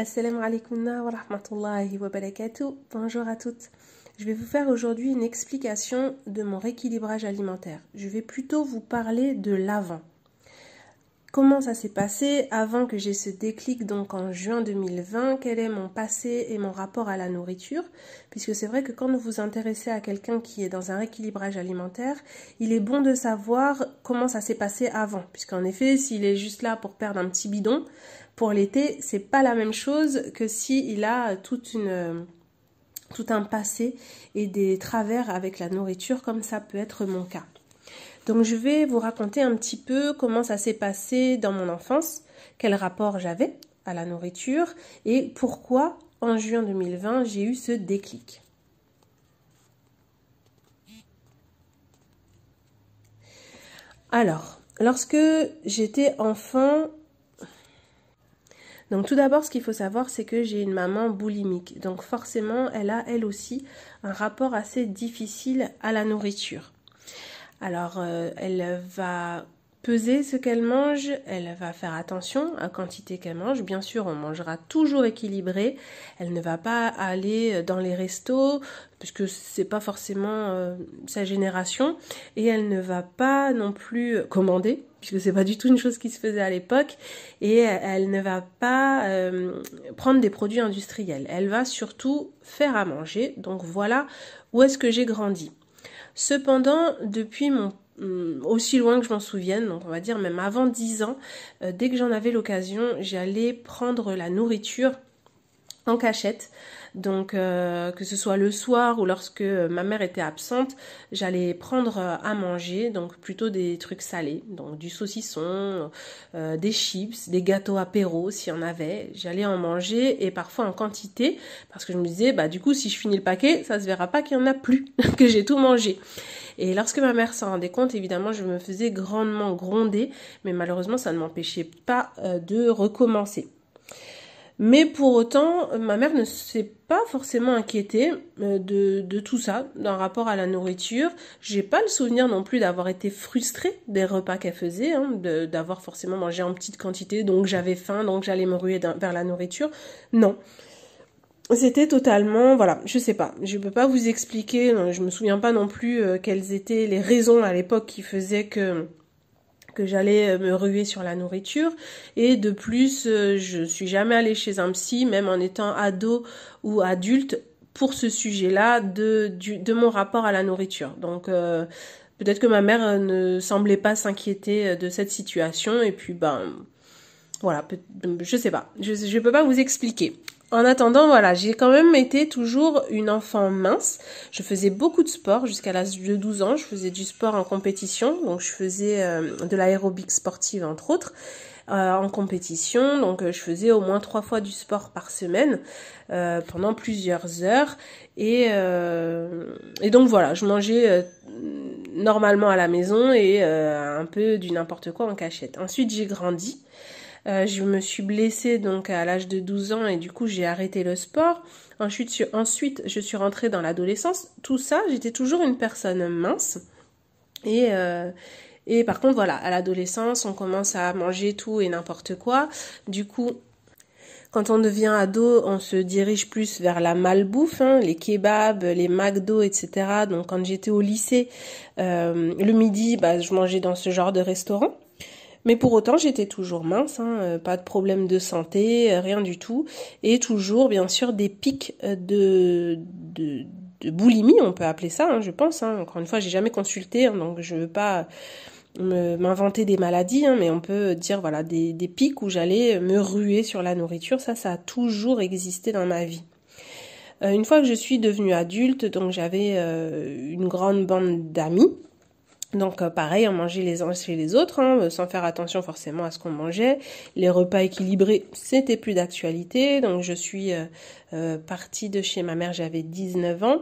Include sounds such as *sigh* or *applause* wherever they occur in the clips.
Assalamu alaikum wa rahmatullahi wa barakatuh. Bonjour à toutes. Je vais vous faire aujourd'hui une explication de mon rééquilibrage alimentaire. Je vais plutôt vous parler de l'avant. Comment ça s'est passé avant que j'ai ce déclic donc en juin 2020 Quel est mon passé et mon rapport à la nourriture Puisque c'est vrai que quand vous vous intéressez à quelqu'un qui est dans un rééquilibrage alimentaire, il est bon de savoir comment ça s'est passé avant. Puisqu'en effet, s'il est juste là pour perdre un petit bidon pour l'été, c'est pas la même chose que s'il a toute une tout un passé et des travers avec la nourriture comme ça peut être mon cas. Donc je vais vous raconter un petit peu comment ça s'est passé dans mon enfance, quel rapport j'avais à la nourriture et pourquoi en juin 2020 j'ai eu ce déclic. Alors, lorsque j'étais enfant, donc tout d'abord, ce qu'il faut savoir, c'est que j'ai une maman boulimique. Donc forcément, elle a elle aussi un rapport assez difficile à la nourriture. Alors, euh, elle va peser ce qu'elle mange, elle va faire attention à la quantité qu'elle mange. Bien sûr, on mangera toujours équilibré. Elle ne va pas aller dans les restos puisque c'est pas forcément euh, sa génération et elle ne va pas non plus commander puisque c'est pas du tout une chose qui se faisait à l'époque et elle ne va pas euh, prendre des produits industriels. Elle va surtout faire à manger. Donc voilà où est-ce que j'ai grandi. Cependant, depuis mon mm, aussi loin que je m'en souvienne, donc on va dire même avant 10 ans, euh, dès que j'en avais l'occasion, j'allais prendre la nourriture en cachette donc euh, que ce soit le soir ou lorsque euh, ma mère était absente, j'allais prendre euh, à manger, donc plutôt des trucs salés, donc du saucisson, des chips, des gâteaux apéro s'il y en avait. J'allais en manger et parfois en quantité parce que je me disais bah du coup si je finis le paquet, ça se verra pas qu'il y en a plus, *laughs* que j'ai tout mangé. Et lorsque ma mère s'en rendait compte, évidemment, je me faisais grandement gronder, mais malheureusement, ça ne m'empêchait pas de recommencer. Mais pour autant, ma mère ne s'est pas forcément inquiétée euh, de, tout ça, d'un rapport à la nourriture. J'ai pas le souvenir non plus d'avoir été frustrée des repas qu'elle faisait, hein, d'avoir forcément mangé en petite quantité, donc j'avais faim, donc j'allais me ruer vers la nourriture. Non. C'était totalement, voilà, je sais pas, je peux pas vous expliquer, euh, je me souviens pas non plus euh, quelles étaient les raisons à l'époque qui faisaient que que j'allais euh, me ruer sur la nourriture. Et de plus, euh, je suis jamais allée chez un psy, même en étant ado ou adulte, pour ce sujet-là de, du, de mon rapport à la nourriture. Donc euh, peut-être que ma mère ne semblait pas s'inquiéter de cette situation. Et puis ben voilà, je sais pas, je, je peux pas vous expliquer. En attendant, voilà, j'ai quand même été toujours une enfant mince. Je faisais beaucoup de sport jusqu'à l'âge de 12 ans. Je faisais du sport en compétition, donc je faisais euh, de l'aérobic sportive entre autres. Euh, en compétition. Donc euh, je faisais au moins trois fois du sport par semaine pendant plusieurs heures. Et, et donc voilà, je mangeais normalement à la maison et un peu du n'importe quoi en cachette. Ensuite j'ai grandi. Euh, je me suis blessée donc à l'âge de 12 ans et du coup j'ai arrêté le sport. Ensuite, ensuite je suis rentrée dans l'adolescence. Tout ça, j'étais toujours une personne mince. Et, euh, et par contre, voilà, à l'adolescence, on commence à manger tout et n'importe quoi. Du coup, quand on devient ado, on se dirige plus vers la malbouffe, hein, les kebabs, les McDo, etc. Donc quand j'étais au lycée, euh, le midi, bah, je mangeais dans ce genre de restaurant. Mais pour autant, j'étais toujours mince, hein, euh, pas de problème de santé, euh, rien du tout, et toujours bien sûr des pics euh, de, de, boulimie, on peut appeler ça, hein, je pense. Hein. Encore une fois, j'ai jamais consulté, donc je veux pas m'inventer des maladies, mais on peut dire voilà des, pics où j'allais me ruer sur la nourriture. Ça, ça a toujours existé dans ma vie. une fois que je suis devenue adulte, donc j'avais une grande bande d'amis donc euh, pareil, on mangeait les uns chez les autres, hein, sans faire attention forcément à ce qu'on mangeait. Les repas équilibrés, c'était plus d'actualité. Donc je suis euh, euh, partie de chez ma mère, j'avais 19 ans.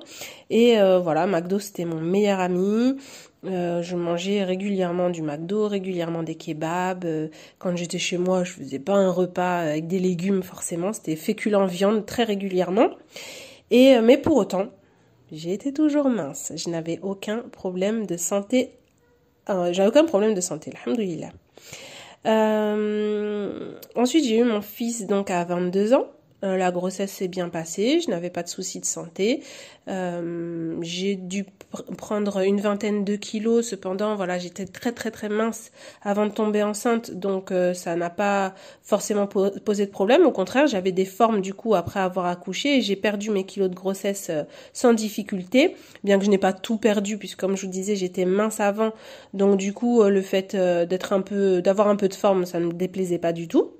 Et voilà, McDo, c'était mon meilleur ami. je mangeais régulièrement du McDo, régulièrement des kebabs. Quand j'étais chez moi, je faisais pas un repas avec des légumes forcément. C'était féculent viande très régulièrement. Et mais pour autant, J'étais toujours mince. Je n'avais aucun problème de santé. Euh, j'avais aucun problème de santé, alhamdoulilah. Euh, ensuite, j'ai eu mon fils donc à 22 ans. Euh, la grossesse s'est bien passée, je n'avais pas de soucis de santé. j'ai du prendre une vingtaine de kilos. Cependant, voilà, j'étais très très très mince avant de tomber enceinte, donc euh, ça n'a pas forcément posé de problème. Au contraire, j'avais des formes du coup après avoir accouché j'ai perdu mes kilos de grossesse euh, sans difficulté, bien que je n'ai pas tout perdu puisque comme je vous disais, j'étais mince avant. Donc du coup, euh, le fait d'être un peu, d'avoir un peu de forme, ça ne me déplaisait pas du tout.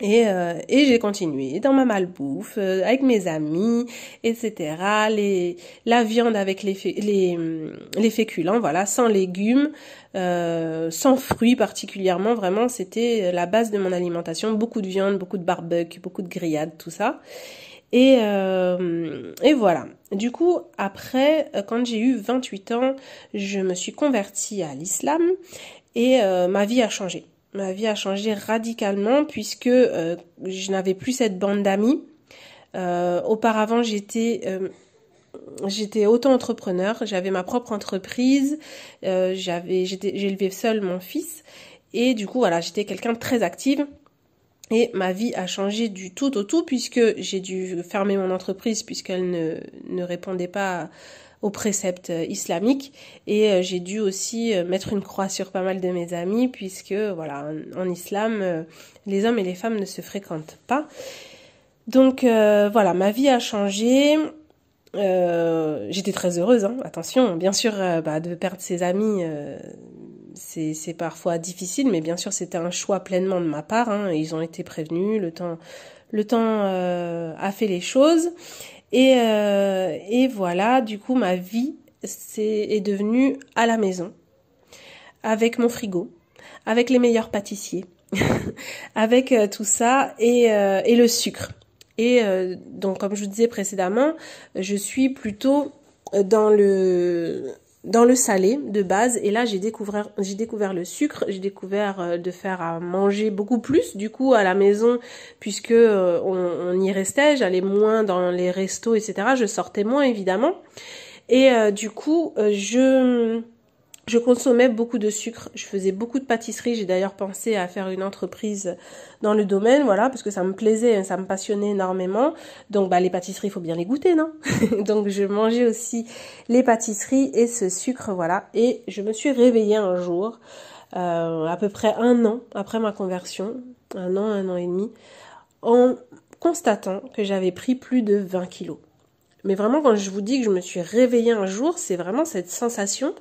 Et, euh, et j'ai continué dans ma malbouffe, euh, avec mes amis, etc. Les, la viande avec les, hum, les, féculents, voilà, sans légumes, euh, sans fruits particulièrement, vraiment, c'était la base de mon alimentation. Beaucoup de viande, beaucoup de barbecue, beaucoup de grillades, tout ça. Et, et voilà. Du coup, après, quand j'ai eu 28 ans, je me suis convertie à l'islam et ma vie a changé ma vie a changé radicalement puisque euh, je n'avais plus cette bande d'amis. Euh, auparavant, j'étais euh, j'étais auto-entrepreneur, j'avais ma propre entreprise, j'avais j'élevais seul mon fils et du coup voilà, j'étais quelqu'un de très active. Et ma vie a changé du tout au tout puisque j'ai dû fermer mon entreprise puisqu'elle ne, ne répondait pas au préceptes euh, islamiques et euh, j'ai dû aussi euh, mettre une croix sur pas mal de mes amis puisque voilà en, islam les hommes et les femmes ne se fréquentent pas donc voilà ma vie a changé j'étais très heureuse hein. attention bien sûr bah, de perdre ses amis c'est parfois difficile, mais bien sûr c'était un choix pleinement de ma part. Hein. Ils ont été prévenus, le temps, le temps a fait les choses. Euh, et, voilà, du coup, ma vie c'est est devenue à la maison, avec mon frigo, avec les meilleurs pâtissiers, *laughs* avec euh, tout ça et, euh, et, le sucre. Et donc, comme je vous disais précédemment, je suis plutôt dans le dans le salé de base et là j'ai découvert j'ai découvert le sucre j'ai découvert euh, de faire à manger beaucoup plus du coup à la maison puisque euh, on, y restait j'allais moins dans les restos etc je sortais moins évidemment et euh, du coup je je consommais beaucoup de sucre, je faisais beaucoup de pâtisseries, j'ai d'ailleurs pensé à faire une entreprise dans le domaine, voilà, parce que ça me plaisait, ça me passionnait énormément. Donc bah les pâtisseries, il faut bien les goûter, non *laughs* Donc je mangeais aussi les pâtisseries et ce sucre, voilà. Et je me suis réveillée un jour, euh, à peu près un an après ma conversion, un an, un an et demi, en constatant que j'avais pris plus de 20 kilos. Mais vraiment, quand je vous dis que je me suis réveillée un jour, c'est vraiment cette sensation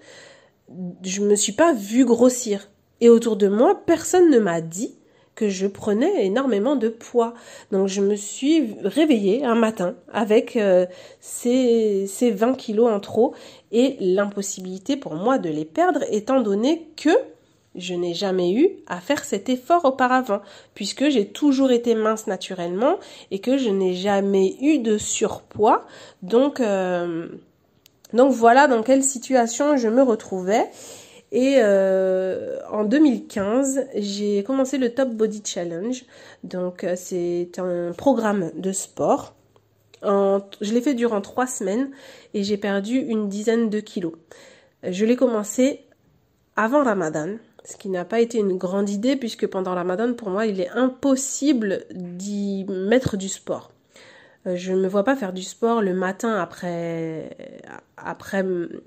je ne me suis pas vue grossir. Et autour de moi, personne ne m'a dit que je prenais énormément de poids. Donc je me suis réveillée un matin avec euh, ces, ces 20 kilos en trop et l'impossibilité pour moi de les perdre étant donné que je n'ai jamais eu à faire cet effort auparavant, puisque j'ai toujours été mince naturellement et que je n'ai jamais eu de surpoids. Donc, euh, donc voilà dans quelle situation je me retrouvais. Et euh, en 2015, j'ai commencé le Top Body Challenge. Donc euh, c'est un programme de sport. je l'ai fait durant trois semaines et j'ai perdu une dizaine de kilos. Je l'ai commencé avant Ramadan, ce qui n'a pas été une grande idée puisque pendant Ramadan, pour moi, il est impossible d'y mettre du sport. Euh, je ne me vois pas faire du sport le matin après, après,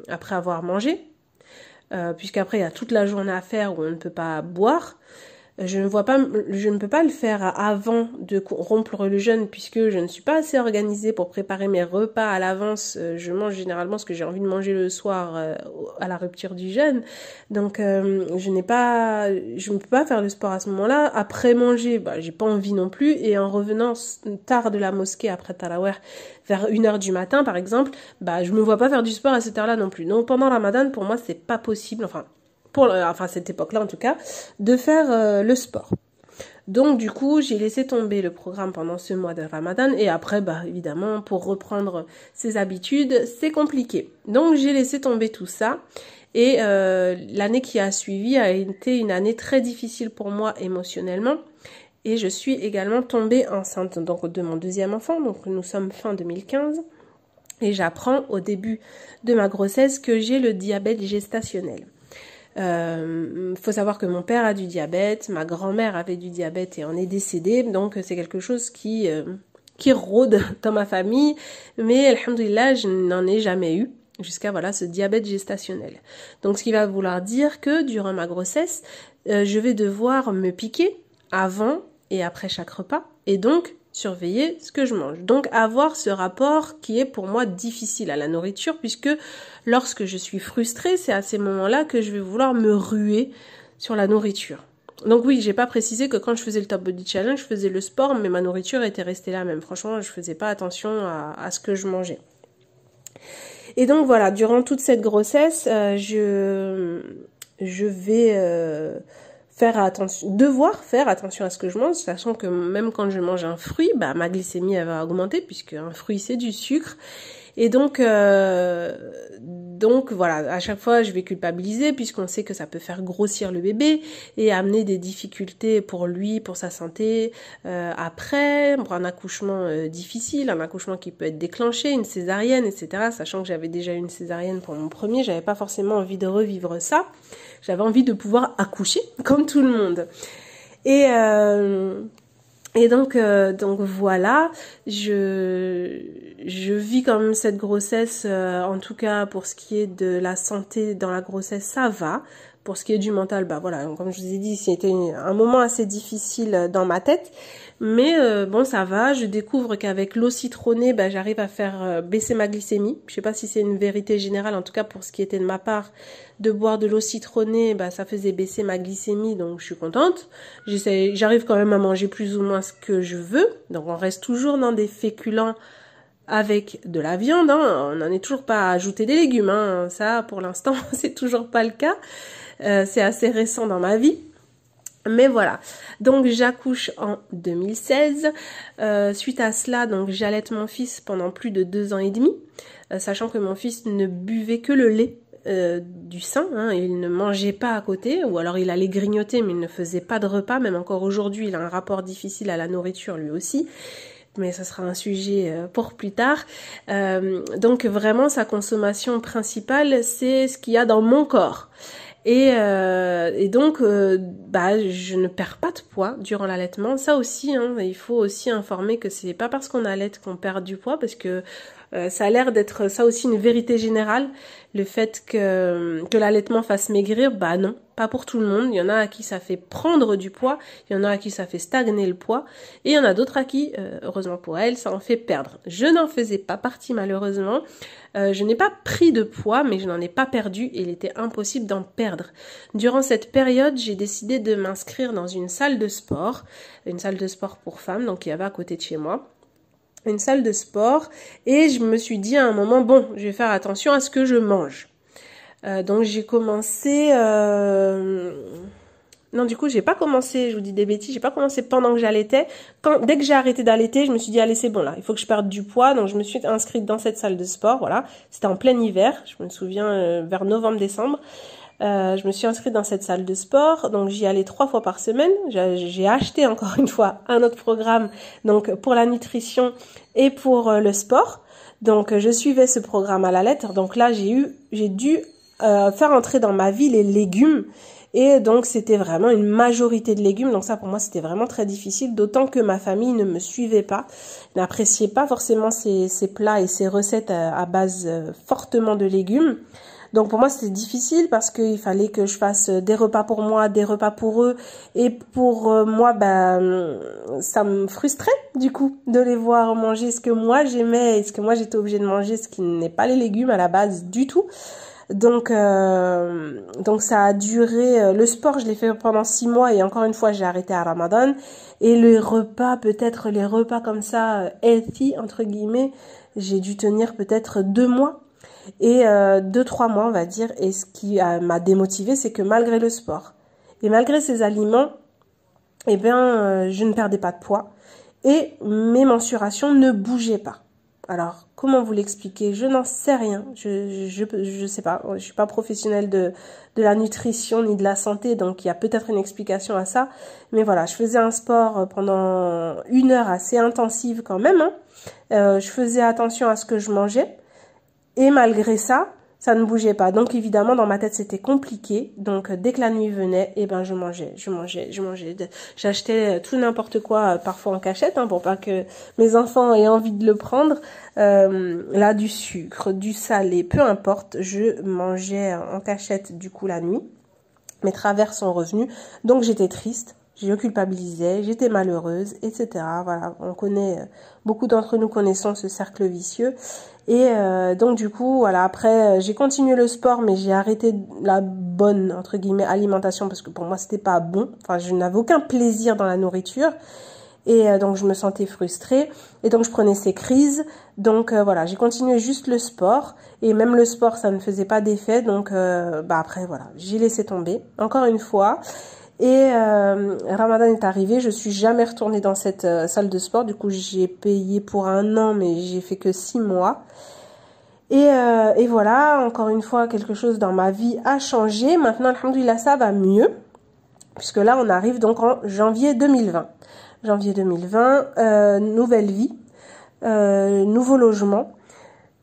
après avoir mangé, euh, puisqu'après il y a toute la journée à faire où on ne peut pas boire je ne vois pas, je ne peux pas le faire avant de rompre le jeûne puisque je ne suis pas assez organisée pour préparer mes repas à l'avance. Euh, je mange généralement ce que j'ai envie de manger le soir euh, à la rupture du jeûne. Donc euh, je n'ai pas, je ne peux pas faire le sport à ce moment-là. Après manger, bah, j'ai pas envie non plus. Et en revenant tard de la mosquée après Talawer, vers une heure du matin par exemple, bah, je me vois pas faire du sport à cette heure-là non plus. Donc pendant Ramadan, pour moi, c'est pas possible. Enfin, enfin à cette époque-là en tout cas, de faire euh, le sport. Donc du coup, j'ai laissé tomber le programme pendant ce mois de Ramadan et après, bah évidemment, pour reprendre ses habitudes, c'est compliqué. Donc j'ai laissé tomber tout ça et euh, l'année qui a suivi a été une année très difficile pour moi émotionnellement et je suis également tombée enceinte donc de mon deuxième enfant. Donc nous sommes fin 2015 et j'apprends au début de ma grossesse que j'ai le diabète gestationnel. Euh, faut savoir que mon père a du diabète, ma grand-mère avait du diabète et en est décédée, donc c'est quelque chose qui euh, qui rôde *laughs* dans ma famille, mais alhamdulillah, je n'en ai jamais eu jusqu'à voilà ce diabète gestationnel. Donc ce qui va vouloir dire que durant ma grossesse, euh, je vais devoir me piquer avant et après chaque repas et donc surveiller ce que je mange. Donc avoir ce rapport qui est pour moi difficile à la nourriture puisque lorsque je suis frustrée, c'est à ces moments-là que je vais vouloir me ruer sur la nourriture. Donc oui, j'ai pas précisé que quand je faisais le Top Body Challenge, je faisais le sport, mais ma nourriture était restée là même. Franchement, je faisais pas attention à, ce que je mangeais. Et donc voilà, durant toute cette grossesse, euh, je, je vais euh, faire attention, devoir faire attention à ce que je mange, sachant que même quand je mange un fruit, bah, ma glycémie va augmenter puisque un fruit c'est du sucre. Et donc, euh, donc voilà, à chaque fois je vais culpabiliser puisqu'on sait que ça peut faire grossir le bébé et amener des difficultés pour lui, pour sa santé euh, après, pour un accouchement euh, difficile, un accouchement qui peut être déclenché, une césarienne, etc. Sachant que j'avais déjà une césarienne pour mon premier, j'avais pas forcément envie de revivre ça. J'avais envie de pouvoir accoucher *laughs* comme tout le monde. Et euh, et donc, donc voilà, je, je vis quand même cette grossesse, euh, en tout cas pour ce qui est de la santé dans la grossesse, ça va. Pour ce qui est du mental, bah voilà, comme je vous ai dit, c'était un moment assez difficile euh, dans ma tête. Mais euh, bon, ça va, je découvre qu'avec l'eau citronnée, bah, j'arrive à faire baisser ma glycémie. Je sais pas si c'est une vérité générale, en tout cas pour ce qui était de ma part, de boire de l'eau citronnée, bah, ça faisait baisser ma glycémie, donc je suis contente. J'arrive quand même à manger plus ou moins ce que je veux, donc on reste toujours dans des féculents avec de la viande. Hein. On n'en est toujours pas à ajouter des légumes. Hein. Ça, pour l'instant, *laughs* c'est toujours pas le cas. Euh, c'est assez récent dans ma vie. Mais voilà, donc j'accouche en 2016. Euh, suite à cela, donc j'allaite mon fils pendant plus de deux ans et demi, euh, sachant que mon fils ne buvait que le lait du sein, hein. il ne mangeait pas à côté, ou alors il allait grignoter, mais il ne faisait pas de repas, même encore aujourd'hui, il a un rapport difficile à la nourriture lui aussi mais ça sera un sujet euh, pour plus tard. Euh, donc vraiment, sa consommation principale, c'est ce qu'il y a dans mon corps. Et, euh, et, donc, bah, je ne perds pas de poids durant l'allaitement. Ça aussi, hein, il faut aussi informer que c'est pas parce qu'on allaite qu'on perd du poids, parce que euh, ça a l'air d'être ça aussi une vérité générale, le fait que, que l'allaitement fasse maigrir, bah non, pas pour tout le monde. Il y en a à qui ça fait prendre du poids, il y en a à qui ça fait stagner le poids, et il y en a d'autres à qui, euh, heureusement pour elles, ça en fait perdre. Je n'en faisais pas partie malheureusement. Euh, je n'ai pas pris de poids, mais je n'en ai pas perdu et il était impossible d'en perdre. Durant cette période, j'ai décidé de m'inscrire dans une salle de sport, une salle de sport pour femmes, donc il y avait à côté de chez moi une salle de sport et je me suis dit à un moment, bon, je vais faire attention à ce que je mange. Euh, donc j'ai commencé... Euh, non, du coup, j'ai pas commencé, je vous dis des bêtises, j'ai pas commencé pendant que j'allaitais. Quand, dès que j'ai arrêté d'allaiter, je me suis dit, allez, c'est bon là, il faut que je perde du poids. Donc, je me suis inscrite dans cette salle de sport, voilà. C'était en plein hiver, je me souviens, euh, vers novembre-décembre. Euh, je me suis inscrite dans cette salle de sport, donc j'y allais trois fois par semaine. J'ai acheté encore une fois un autre programme, donc pour la nutrition et pour euh, le sport. Donc je suivais ce programme à la lettre. Donc là j'ai eu, j'ai dû euh, faire entrer dans ma vie les légumes. Et donc c'était vraiment une majorité de légumes. Donc ça pour moi c'était vraiment très difficile, d'autant que ma famille ne me suivait pas, n'appréciait pas forcément ces, plats et ces recettes à, base fortement de légumes. Donc pour moi, c'était difficile parce qu'il fallait que je fasse euh, des repas pour moi, des repas pour eux. Et pour euh, moi, ben, ça me frustrait du coup de les voir manger ce que moi j'aimais et ce que moi j'étais obligée de manger, ce qui n'est pas les légumes à la base du tout. Donc, euh, donc ça a duré. Le sport, je l'ai fait pendant six mois et encore une fois, j'ai arrêté à Ramadan. Et les repas, peut-être les repas comme ça, healthy entre guillemets, j'ai dû tenir peut-être deux mois et euh, deux trois mois, on va dire. Et ce qui m'a démotivée, c'est que malgré le sport et malgré ces aliments, eh bien, euh, je ne perdais pas de poids et mes mensurations ne bougeaient pas. Alors, comment vous l'expliquer Je n'en sais rien. Je ne je, sais pas. Je suis pas professionnelle de, de la nutrition ni de la santé, donc il y a peut-être une explication à ça. Mais voilà, je faisais un sport pendant une heure assez intensive quand même. Hein. Euh, je faisais attention à ce que je mangeais. Et malgré ça, ça ne bougeait pas. Donc évidemment, dans ma tête, c'était compliqué. Donc euh, dès que la nuit venait, eh ben je mangeais, je mangeais, je mangeais. J'achetais euh, tout n'importe quoi, euh, parfois en cachette, hein, pour pas que mes enfants aient envie de le prendre. là, du sucre, du salé, peu importe, je mangeais en cachette du coup la nuit. Mes travers sont revenus, donc j'étais triste je culpabilisais, j'étais malheureuse, etc. Voilà, on connaît, euh, beaucoup d'entre nous connaissons ce cercle vicieux. Et euh, donc du coup, voilà, après euh, j'ai continué le sport, mais j'ai arrêté la bonne entre guillemets alimentation parce que pour moi c'était pas bon. Enfin, je n'avais aucun plaisir dans la nourriture. Et donc je me sentais frustrée et donc je prenais ces crises. Donc voilà, j'ai continué juste le sport et même le sport ça ne faisait pas d'effet. Donc bah après voilà, j'ai laissé tomber. Encore une fois, et euh, Ramadan est arrivé, je suis jamais retournée dans cette euh, salle de sport. Du coup, j'ai payé pour un an, mais j'ai fait que six mois. Et, euh, et, voilà, encore une fois, quelque chose dans ma vie a changé. Maintenant, alhamdoulilah, ça va mieux. Puisque là, on arrive donc en janvier 2020. Janvier 2020, nouvelle vie, nouveau logement.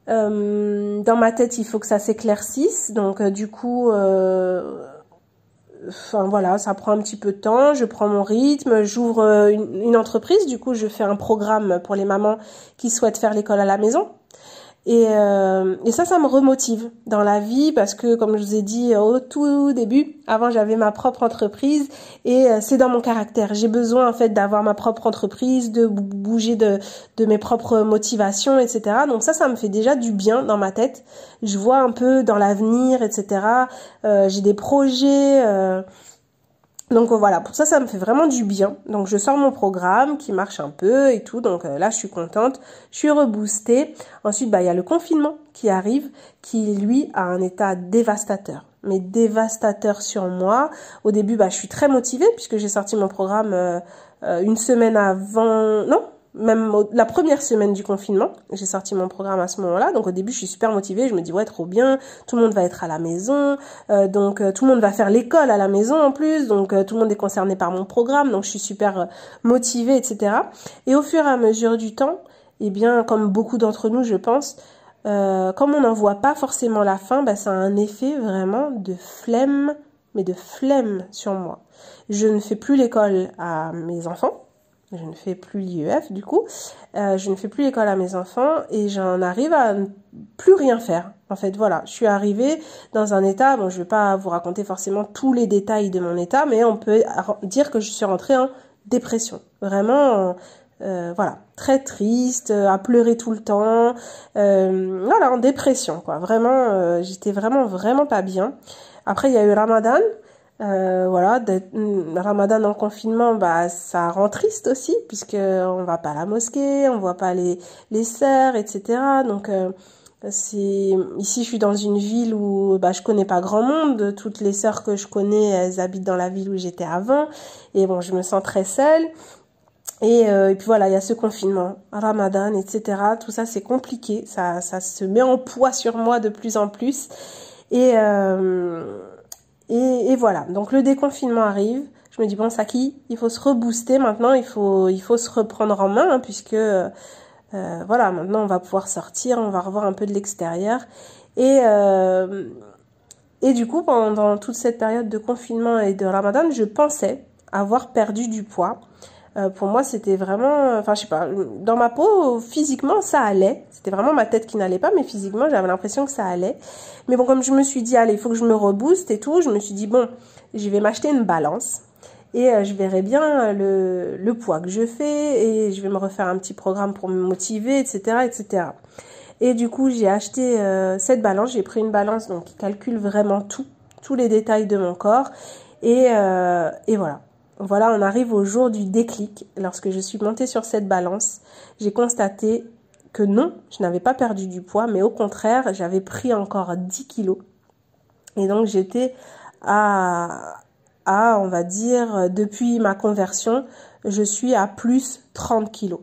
dans ma tête, il faut que ça s'éclaircisse. Donc, du coup enfin voilà, ça prend un petit peu de temps, je prends mon rythme, j'ouvre euh, une, entreprise, du coup je fais un programme pour les mamans qui souhaitent faire l'école à la maison. Et, euh, et, ça, ça me remotive dans la vie parce que, comme je vous ai dit au tout début, avant j'avais ma propre entreprise et euh, c'est dans mon caractère. J'ai besoin en fait d'avoir ma propre entreprise, de bouger de, de mes propres motivations, etc. Donc ça, ça me fait déjà du bien dans ma tête. Je vois un peu dans l'avenir, etc. Euh, j'ai des projets. Donc euh, voilà, pour ça, ça me fait vraiment du bien. Donc je sors mon programme qui marche un peu et tout. Donc euh, là, je suis contente, je suis reboostée. Ensuite, bah, il y a le confinement qui arrive, qui lui a un état dévastateur mais dévastateur sur moi. Au début, bah, je suis très motivée puisque j'ai sorti mon programme euh, une semaine avant, non, même la première semaine du confinement, j'ai sorti mon programme à ce moment-là. Donc au début, je suis super motivée, je me dis ouais, trop bien, tout le monde va être à la maison, euh, donc euh, tout le monde va faire l'école à la maison en plus, donc euh, tout le monde est concerné par mon programme, donc je suis super motivée, etc. Et au fur et à mesure du temps, eh bien, comme beaucoup d'entre nous, je pense, comme on n'en voit pas forcément la fin, bah, ça a un effet vraiment de flemme, mais de flemme sur moi. Je ne fais plus l'école à mes enfants je ne fais plus l'IEF du coup, euh, je ne fais plus l'école à mes enfants et j'en arrive à ne plus rien faire. En fait, voilà, je suis arrivée dans un état, bon, je ne vais pas vous raconter forcément tous les détails de mon état, mais on peut dire que je suis rentrée en dépression. Vraiment, euh, voilà, très triste, à pleurer tout le temps, euh, voilà, en dépression, quoi. Vraiment, euh, j'étais vraiment, vraiment pas bien. Après, il y a eu Ramadan, euh, voilà, mm, Ramadan en confinement, bah, ça rend triste aussi, puisque on va pas à la mosquée, on voit pas les, les sœurs, etc. Donc, euh, c'est ici, je suis dans une ville où bah, je connais pas grand monde. Toutes les sœurs que je connais, elles habitent dans la ville où j'étais avant. Et bon, je me sens très seule. Et, euh, puis voilà, il y a ce confinement, Ramadan, etc. Tout ça, c'est compliqué. Ça, ça se met en poids sur moi de plus en plus. Et et, voilà, donc le déconfinement arrive. Je me dis, bon, ça qui il faut se rebooster maintenant, il faut, il faut se reprendre en main, hein, puisque euh, voilà, maintenant on va pouvoir sortir, on va revoir un peu de l'extérieur. Et, euh, et du coup, pendant toute cette période de confinement et de ramadan, je pensais avoir perdu du poids. Euh, pour moi, c'était vraiment, enfin, je sais pas, dans ma peau, physiquement, ça allait. C'était vraiment ma tête qui n'allait pas, mais physiquement, j'avais l'impression que ça allait. Mais bon, comme je me suis dit, allez, il faut que je me rebooste et tout, je me suis dit, bon, je vais m'acheter une balance et euh, je verrai bien euh, le, poids que je fais et je vais me refaire un petit programme pour me motiver, etc., etc. Et du coup, j'ai acheté cette balance, j'ai pris une balance donc qui calcule vraiment tout, tous les détails de mon corps et, et voilà. Voilà, on arrive au jour du déclic. Lorsque je suis montée sur cette balance, j'ai constaté que non, je n'avais pas perdu du poids, mais au contraire, j'avais pris encore 10 kilos. Et donc j'étais à, à, on va dire, depuis ma conversion, je suis à plus 30 kilos.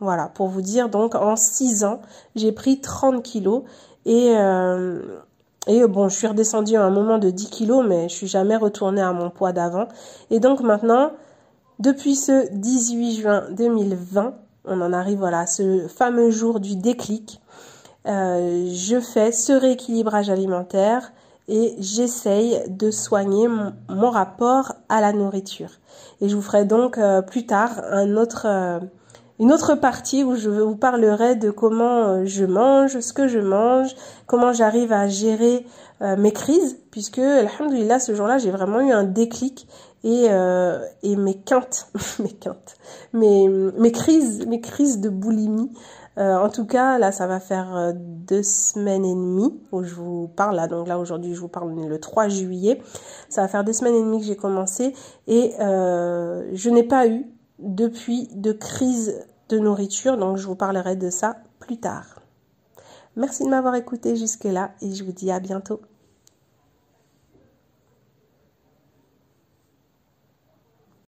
Voilà, pour vous dire, donc en 6 ans, j'ai pris 30 kilos et... Euh, et euh, bon, je suis redescendue à un moment de 10 kilos, mais je suis jamais retournée à mon poids d'avant. Et donc maintenant, depuis ce 18 juin 2020, on en arrive voilà, à ce fameux jour du déclic. Euh, je fais ce rééquilibrage alimentaire et j'essaye de soigner mon, rapport à la nourriture. Et je vous ferai donc euh, plus tard un autre, une autre partie où je vous parlerai de comment euh, je mange, ce que je mange, comment j'arrive à gérer euh, mes crises, puisque, là ce jour-là, j'ai vraiment eu un déclic et, euh, *laughs* mes quintes, mes quintes, mes, crises, mes crises de boulimie. en tout cas, là, ça va faire deux semaines et demie où je vous parle. Là, donc là, aujourd'hui, je vous parle le 3 juillet. Ça va faire deux semaines et demie que j'ai commencé et je n'ai pas eu depuis de crise nourriture, donc je vous parlerai de ça plus tard. Merci de m'avoir écouté jusque-là et je vous dis à bientôt.